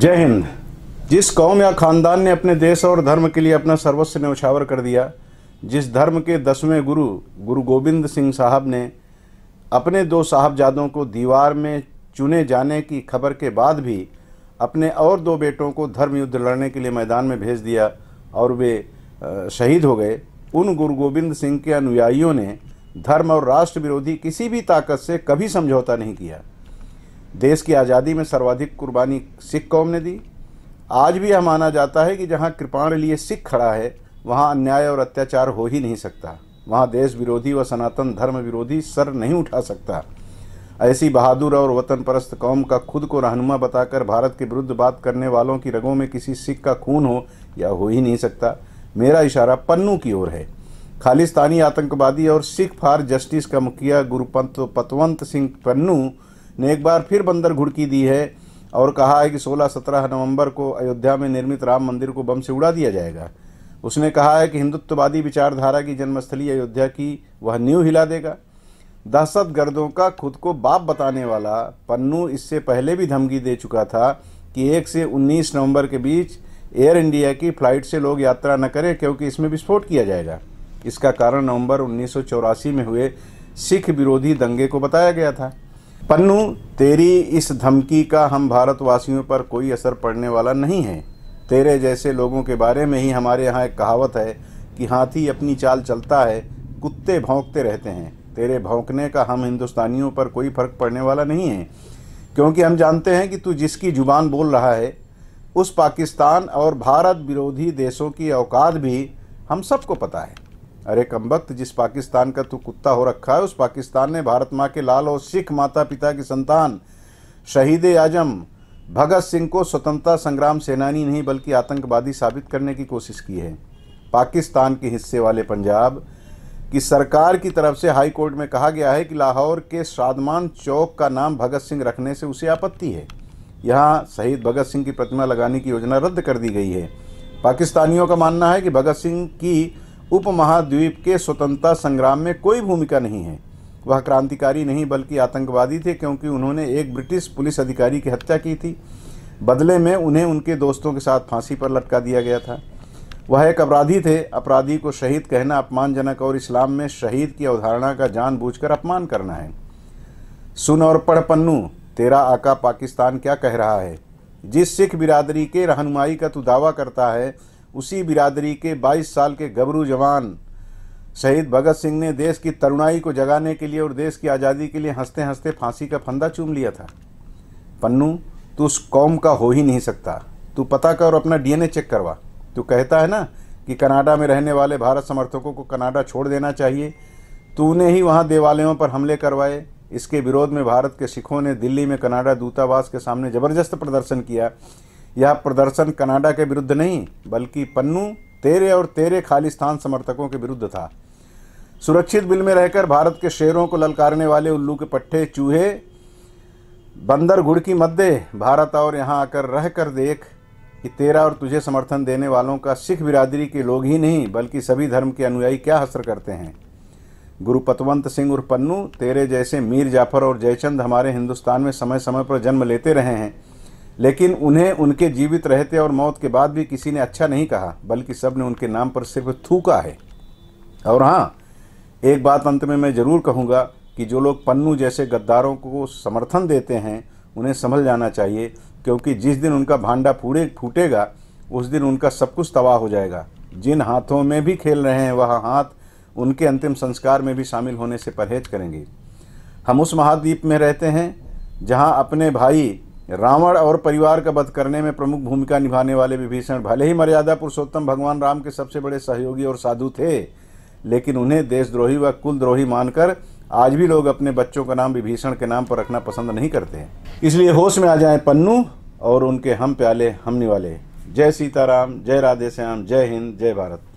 जय हिंद जिस कौम या खानदान ने अपने देश और धर्म के लिए अपना सर्वस्व न्यौछावर कर दिया जिस धर्म के दसवें गुरु गुरु गोविंद सिंह साहब ने अपने दो साहबजादों को दीवार में चुने जाने की खबर के बाद भी अपने और दो बेटों को धर्म युद्ध लड़ने के लिए मैदान में भेज दिया और वे शहीद हो गए उन गुरु गोविंद सिंह के अनुयायियों ने धर्म और राष्ट्र विरोधी किसी भी ताकत से कभी समझौता नहीं किया देश की आज़ादी में सर्वाधिक कुर्बानी सिख कौम ने दी आज भी यह माना जाता है कि जहाँ कृपाण लिए सिख खड़ा है वहाँ अन्याय और अत्याचार हो ही नहीं सकता वहां देश विरोधी व सनातन धर्म विरोधी सर नहीं उठा सकता ऐसी बहादुर और वतन परस्त कौम का खुद को रहनुमा बताकर भारत के विरुद्ध बात करने वालों की रगों में किसी सिख का खून हो या हो ही नहीं सकता मेरा इशारा पन्नू की ओर है खालिस्तानी आतंकवादी और सिख फार जस्टिस का मुखिया गुरुपंत पतवंत सिंह पन्नू ने एक बार फिर बंदर घुड़की दी है और कहा है कि 16-17 नवंबर को अयोध्या में निर्मित राम मंदिर को बम से उड़ा दिया जाएगा उसने कहा है कि हिंदुत्ववादी विचारधारा की जन्मस्थली अयोध्या की वह न्यू हिला देगा दहशत गर्दों का खुद को बाप बताने वाला पन्नू इससे पहले भी धमकी दे चुका था कि एक से उन्नीस नवंबर के बीच एयर इंडिया की फ़्लाइट से लोग यात्रा न करें क्योंकि इसमें विस्फोट किया जाएगा इसका कारण नवंबर उन्नीस में हुए सिख विरोधी दंगे को बताया गया था पन्नू तेरी इस धमकी का हम भारतवासियों पर कोई असर पड़ने वाला नहीं है तेरे जैसे लोगों के बारे में ही हमारे यहाँ एक कहावत है कि हाथी अपनी चाल चलता है कुत्ते भौंकते रहते हैं तेरे भौंकने का हम हिंदुस्तानियों पर कोई फ़र्क पड़ने वाला नहीं है क्योंकि हम जानते हैं कि तू जिसकी ज़ुबान बोल रहा है उस पाकिस्तान और भारत विरोधी देशों की औकात भी हम सबको पता है अरे कम्बत जिस पाकिस्तान का तू कुत्ता हो रखा है उस पाकिस्तान ने भारत माँ के लाल और सिख माता पिता की संतान शहीद आजम भगत सिंह को स्वतंत्रता संग्राम सेनानी नहीं बल्कि आतंकवादी साबित करने की कोशिश की है पाकिस्तान के हिस्से वाले पंजाब की सरकार की तरफ से हाई कोर्ट में कहा गया है कि लाहौर के शादमान चौक का नाम भगत सिंह रखने से उसे आपत्ति है यहाँ शहीद भगत सिंह की प्रतिमा लगाने की योजना रद्द कर दी गई है पाकिस्तानियों का मानना है कि भगत सिंह की उपमहाद्वीप के स्वतंत्रता संग्राम में कोई भूमिका नहीं है वह क्रांतिकारी नहीं बल्कि आतंकवादी थे क्योंकि उन्होंने एक ब्रिटिश पुलिस अधिकारी की हत्या की थी बदले में उन्हें उनके दोस्तों के साथ फांसी पर लटका दिया गया था वह एक अपराधी थे अपराधी को शहीद कहना अपमानजनक और इस्लाम में शहीद की अवधारणा का जानबूझकर अपमान करना है सुन और पढ़ पन्नू तेरा आका पाकिस्तान क्या कह रहा है जिस सिख बिरादरी के रहनुमाई का तू दावा करता है उसी बिरादरी के 22 साल के गबरू जवान शहीद भगत सिंह ने देश की तरुणाई को जगाने के लिए और देश की आज़ादी के लिए हंसते हंसते फांसी का फंदा चूम लिया था पन्नू तू उस कौम का हो ही नहीं सकता तू पता कर और अपना डीएनए चेक करवा तू कहता है ना कि कनाडा में रहने वाले भारत समर्थकों को कनाडा छोड़ देना चाहिए तूने ही वहाँ देवालयों पर हमले करवाए इसके विरोध में भारत के सिखों ने दिल्ली में कनाडा दूतावास के सामने ज़बरदस्त प्रदर्शन किया यह प्रदर्शन कनाडा के विरुद्ध नहीं बल्कि पन्नू तेरे और तेरे खालिस्तान समर्थकों के विरुद्ध था सुरक्षित बिल में रहकर भारत के शेरों को ललकारने वाले उल्लू के पट्टे चूहे बंदर घुड़ की मद्दे भारत और यहाँ आकर रह कर देख कि तेरा और तुझे समर्थन देने वालों का सिख बिरादरी के लोग ही नहीं बल्कि सभी धर्म के अनुयायी क्या हसर करते हैं गुरु पतवंत सिंह उर्फ पन्नू तेरे जैसे मीर जाफर और जयचंद हमारे हिंदुस्तान में समय समय पर जन्म लेते रहे हैं लेकिन उन्हें उनके जीवित रहते और मौत के बाद भी किसी ने अच्छा नहीं कहा बल्कि सब ने उनके नाम पर सिर्फ थूका है और हाँ एक बात अंत में मैं ज़रूर कहूँगा कि जो लोग पन्नू जैसे गद्दारों को समर्थन देते हैं उन्हें संभल जाना चाहिए क्योंकि जिस दिन उनका भांडा फूटे फूटेगा उस दिन उनका सब कुछ तबाह हो जाएगा जिन हाथों में भी खेल रहे हैं वह हाथ उनके अंतिम संस्कार में भी शामिल होने से परहेज करेंगे हम उस महाद्वीप में रहते हैं जहाँ अपने भाई रावण और परिवार का वध करने में प्रमुख भूमिका निभाने वाले विभीषण भले ही मर्यादा पुरुषोत्तम भगवान राम के सबसे बड़े सहयोगी और साधु थे लेकिन उन्हें देशद्रोही व कुलद्रोही मानकर आज भी लोग अपने बच्चों का नाम विभीषण के नाम पर रखना पसंद नहीं करते इसलिए होश में आ जाए पन्नू और उनके हम प्याले हमने वाले जय सीताराम जय राधे श्याम जय हिंद जय भारत